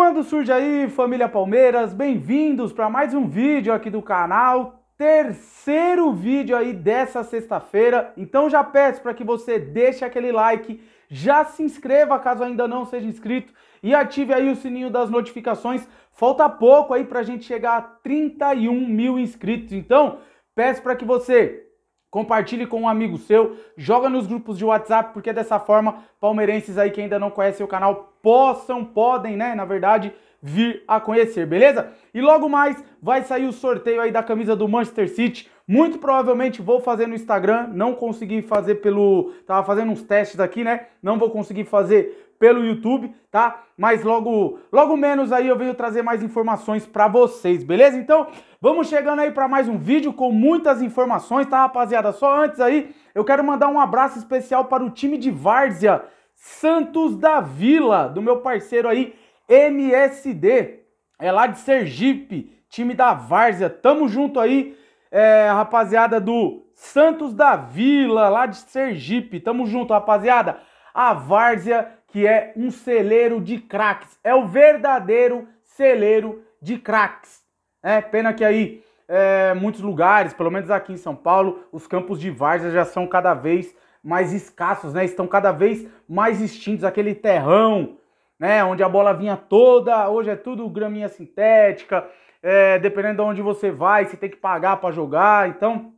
Quando surge aí, família Palmeiras, bem-vindos para mais um vídeo aqui do canal, terceiro vídeo aí dessa sexta-feira. Então já peço para que você deixe aquele like, já se inscreva caso ainda não seja inscrito e ative aí o sininho das notificações. Falta pouco aí para a gente chegar a 31 mil inscritos, então peço para que você Compartilhe com um amigo seu, joga nos grupos de WhatsApp, porque é dessa forma palmeirenses aí que ainda não conhecem o canal possam, podem, né, na verdade, vir a conhecer, beleza? E logo mais vai sair o sorteio aí da camisa do Manchester City. Muito provavelmente vou fazer no Instagram, não consegui fazer pelo, tava fazendo uns testes aqui, né? Não vou conseguir fazer pelo YouTube, tá? Mas logo, logo menos aí eu venho trazer mais informações para vocês, beleza? Então, vamos chegando aí para mais um vídeo com muitas informações, tá, rapaziada? Só antes aí, eu quero mandar um abraço especial para o time de Várzea Santos da Vila, do meu parceiro aí MSD. É lá de Sergipe, time da Várzea. Tamo junto aí, é, rapaziada do Santos da Vila, lá de Sergipe. Tamo junto, rapaziada. A Várzea que é um celeiro de craques. É o verdadeiro celeiro de craques. É, pena que aí é, muitos lugares, pelo menos aqui em São Paulo, os campos de várzea já são cada vez mais escassos, né? Estão cada vez mais extintos. Aquele terrão, né? Onde a bola vinha toda, hoje é tudo graminha sintética. É, dependendo de onde você vai, você tem que pagar para jogar. Então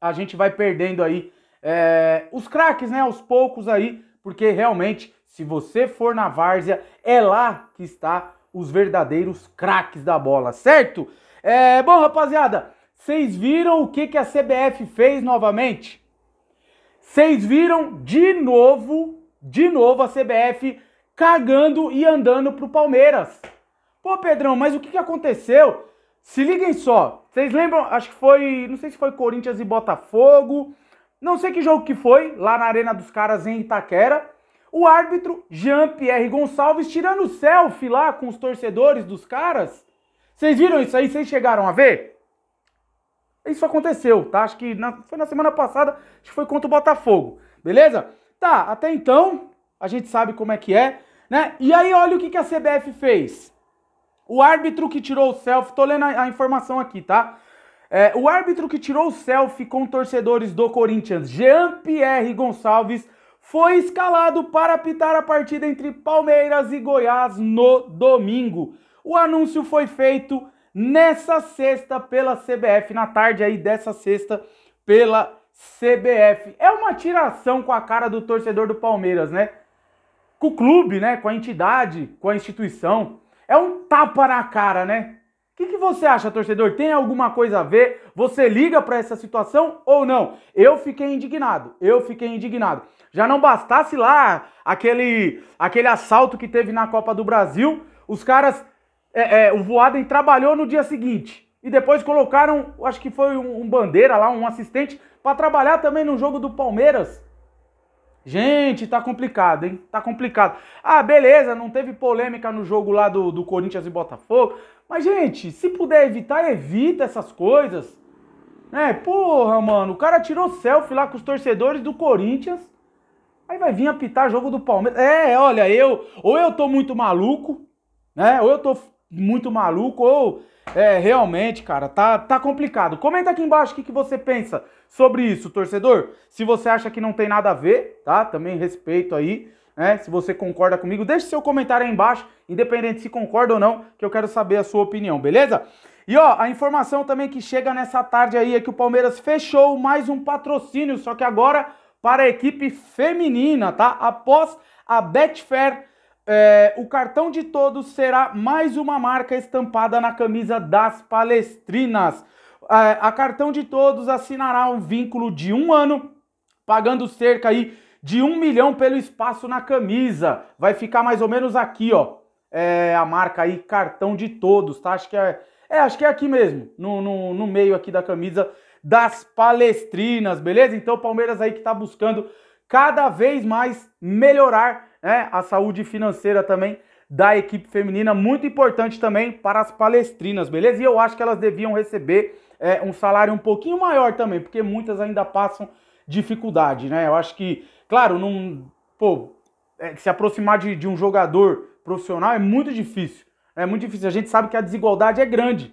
a gente vai perdendo aí é, os craques, né? Aos poucos aí, porque realmente se você for na várzea, é lá que está os verdadeiros craques da bola, certo? É, bom, rapaziada, vocês viram o que, que a CBF fez novamente? Vocês viram de novo, de novo a CBF cagando e andando pro Palmeiras. Pô, Pedrão, mas o que, que aconteceu? Se liguem só, vocês lembram, acho que foi, não sei se foi Corinthians e Botafogo, não sei que jogo que foi, lá na Arena dos Caras em Itaquera o árbitro Jean-Pierre Gonçalves tirando selfie lá com os torcedores dos caras. Vocês viram isso aí? Vocês chegaram a ver? Isso aconteceu, tá? Acho que na, foi na semana passada, acho que foi contra o Botafogo, beleza? Tá, até então, a gente sabe como é que é, né? E aí, olha o que, que a CBF fez. O árbitro que tirou o selfie, tô lendo a, a informação aqui, tá? É, o árbitro que tirou o selfie com torcedores do Corinthians, Jean-Pierre Gonçalves, foi escalado para apitar a partida entre Palmeiras e Goiás no domingo. O anúncio foi feito nessa sexta pela CBF, na tarde aí dessa sexta pela CBF. É uma tiração com a cara do torcedor do Palmeiras, né? Com o clube, né? Com a entidade, com a instituição. É um tapa na cara, né? O que, que, você acha, torcedor? Tem alguma coisa a ver? Você liga para essa situação ou não? Eu fiquei indignado. Eu fiquei indignado. Já não bastasse lá aquele, aquele assalto que teve na Copa do Brasil, os caras. É, é, o Voaden trabalhou no dia seguinte. E depois colocaram, acho que foi um, um bandeira lá, um assistente, para trabalhar também no jogo do Palmeiras. Gente, tá complicado, hein? Tá complicado. Ah, beleza, não teve polêmica no jogo lá do, do Corinthians e Botafogo. Mas, gente, se puder evitar, evita essas coisas. Né? Porra, mano, o cara tirou selfie lá com os torcedores do Corinthians. Aí vai vir apitar jogo do Palmeiras. É, olha, eu. Ou eu tô muito maluco, né? Ou eu tô muito maluco ou é, realmente, cara, tá, tá complicado. Comenta aqui embaixo o que, que você pensa sobre isso, torcedor. Se você acha que não tem nada a ver, tá? Também respeito aí. Né? Se você concorda comigo, deixe seu comentário aí embaixo, independente se concorda ou não, que eu quero saber a sua opinião, beleza? E ó, a informação também que chega nessa tarde aí é que o Palmeiras fechou mais um patrocínio, só que agora para a equipe feminina, tá? Após a Betfair é, o cartão de todos será mais uma marca estampada na camisa das Palestrinas. É, a cartão de todos assinará um vínculo de um ano, pagando cerca aí de um milhão pelo espaço na camisa. Vai ficar mais ou menos aqui, ó. É, a marca aí, cartão de todos, tá? Acho que é, é acho que é aqui mesmo, no, no, no meio aqui da camisa das Palestrinas, beleza? Então o Palmeiras aí que tá buscando cada vez mais melhorar né? A saúde financeira também da equipe feminina, muito importante também para as palestrinas, beleza? E eu acho que elas deviam receber é, um salário um pouquinho maior também, porque muitas ainda passam dificuldade, né? Eu acho que, claro, não. Pô, é, se aproximar de, de um jogador profissional é muito difícil. Né? É muito difícil. A gente sabe que a desigualdade é grande.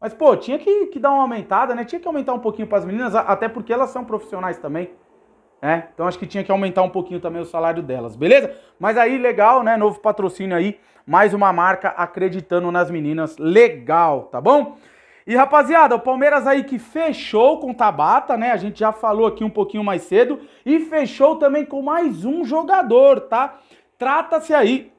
Mas, pô, tinha que, que dar uma aumentada, né? Tinha que aumentar um pouquinho para as meninas, até porque elas são profissionais também. Né? Então acho que tinha que aumentar um pouquinho também o salário delas, beleza? Mas aí, legal, né? Novo patrocínio aí, mais uma marca acreditando nas meninas, legal, tá bom? E rapaziada, o Palmeiras aí que fechou com Tabata, né? A gente já falou aqui um pouquinho mais cedo. E fechou também com mais um jogador, tá? Trata-se aí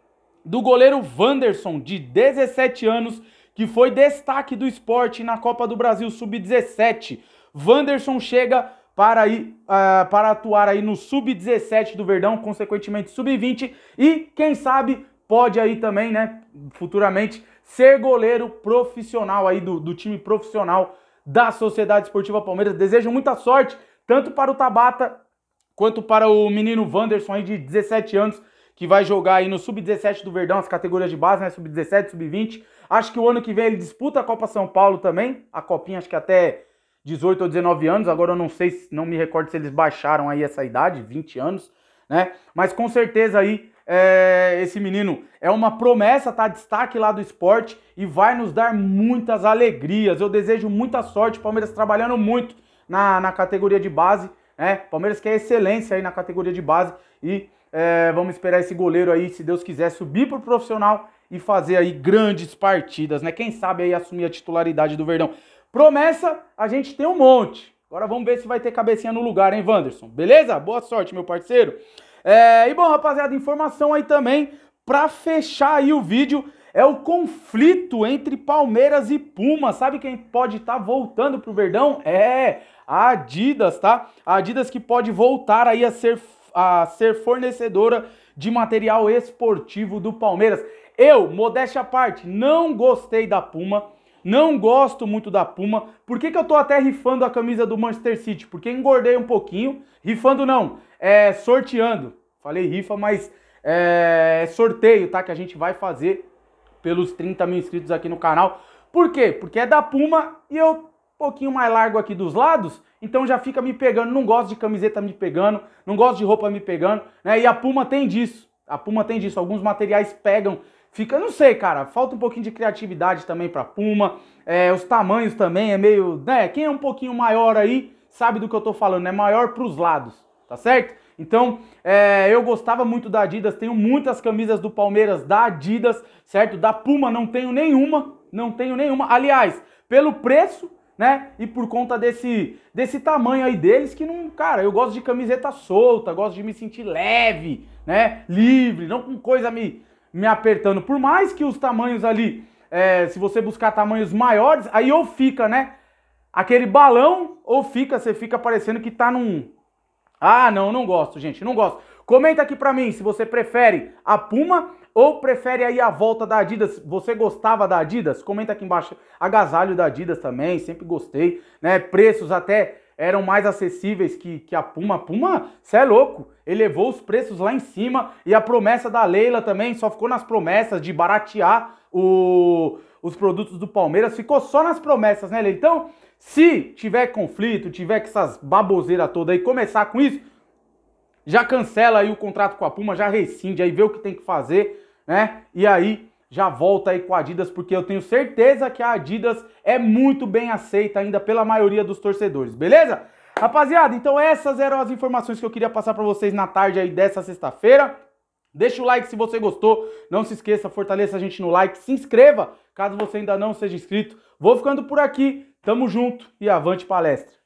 do goleiro Wanderson, de 17 anos, que foi destaque do esporte na Copa do Brasil Sub-17. Wanderson chega para, aí, uh, é, para atuar aí no sub-17 do Verdão, consequentemente sub-20 e quem sabe pode aí também, né, futuramente ser goleiro profissional aí do, do time profissional da Sociedade Esportiva Palmeiras. Desejo muita sorte tanto para o Tabata quanto para o menino Wanderson aí de 17 anos que vai jogar aí no sub-17 do Verdão, as categorias de base, né, sub-17, sub-20. Acho que o ano que vem ele disputa a Copa São Paulo também, a copinha acho que até 18 ou 19 anos, agora eu não sei, não me recordo se eles baixaram aí essa idade, 20 anos, né? Mas com certeza aí é, esse menino é uma promessa, tá? Destaque lá do esporte e vai nos dar muitas alegrias. Eu desejo muita sorte, Palmeiras trabalhando muito na, na categoria de base, né? Palmeiras que é excelência aí na categoria de base e é, vamos esperar esse goleiro aí, se Deus quiser, subir pro profissional e fazer aí grandes partidas, né? Quem sabe aí assumir a titularidade do Verdão. Promessa, a gente tem um monte. Agora vamos ver se vai ter cabecinha no lugar, hein, Wanderson? Beleza? Boa sorte, meu parceiro. É, e bom, rapaziada, informação aí também para fechar aí o vídeo é o conflito entre Palmeiras e Puma. Sabe quem pode estar tá voltando pro Verdão? É a Adidas, tá? A Adidas que pode voltar aí a ser a ser fornecedora de material esportivo do Palmeiras. Eu, modéstia à parte, não gostei da Puma não gosto muito da Puma. Por que, que eu tô até rifando a camisa do Manchester City? Porque engordei um pouquinho. Rifando não, é sorteando. Falei rifa, mas é, é sorteio, tá? Que a gente vai fazer pelos 30 mil inscritos aqui no canal. Por quê? Porque é da Puma e eu um pouquinho mais largo aqui dos lados, então já fica me pegando. Não gosto de camiseta me pegando, não gosto de roupa me pegando, né? E a Puma tem disso. A Puma tem disso. Alguns materiais pegam Fica, não sei, cara, falta um pouquinho de criatividade também pra Puma. É, os tamanhos também é meio, né? Quem é um pouquinho maior aí sabe do que eu tô falando, é maior pros lados, tá certo? Então, é, eu gostava muito da Adidas, tenho muitas camisas do Palmeiras da Adidas, certo? Da Puma não tenho nenhuma, não tenho nenhuma. Aliás, pelo preço, né? E por conta desse, desse tamanho aí deles, que não. Cara, eu gosto de camiseta solta, gosto de me sentir leve, né? Livre, não com coisa me me apertando. Por mais que os tamanhos ali, é, se você buscar tamanhos maiores, aí ou fica, né? Aquele balão, ou fica, você fica parecendo que tá num. Ah, não, não gosto, gente, não gosto. Comenta aqui pra mim se você prefere a Puma ou prefere aí a volta da Adidas. Você gostava da Adidas? Comenta aqui embaixo. Agasalho da Adidas também, sempre gostei, né? Preços até eram mais acessíveis que, que a Puma. A Puma, cê é louco, elevou os preços lá em cima e a promessa da Leila também só ficou nas promessas de baratear o, os produtos do Palmeiras, ficou só nas promessas, né, Leila? Então, se tiver conflito, tiver que essas baboseiras todas aí começar com isso, já cancela aí o contrato com a Puma, já rescinde aí, vê o que tem que fazer, né? E aí já volta aí com a Adidas, porque eu tenho certeza que a Adidas é muito bem aceita ainda pela maioria dos torcedores, beleza? Rapaziada, então essas eram as informações que eu queria passar para vocês na tarde aí dessa sexta-feira. Deixa o like se você gostou, não se esqueça, fortaleça a gente no like, se inscreva caso você ainda não seja inscrito. Vou ficando por aqui, tamo junto e avante palestra!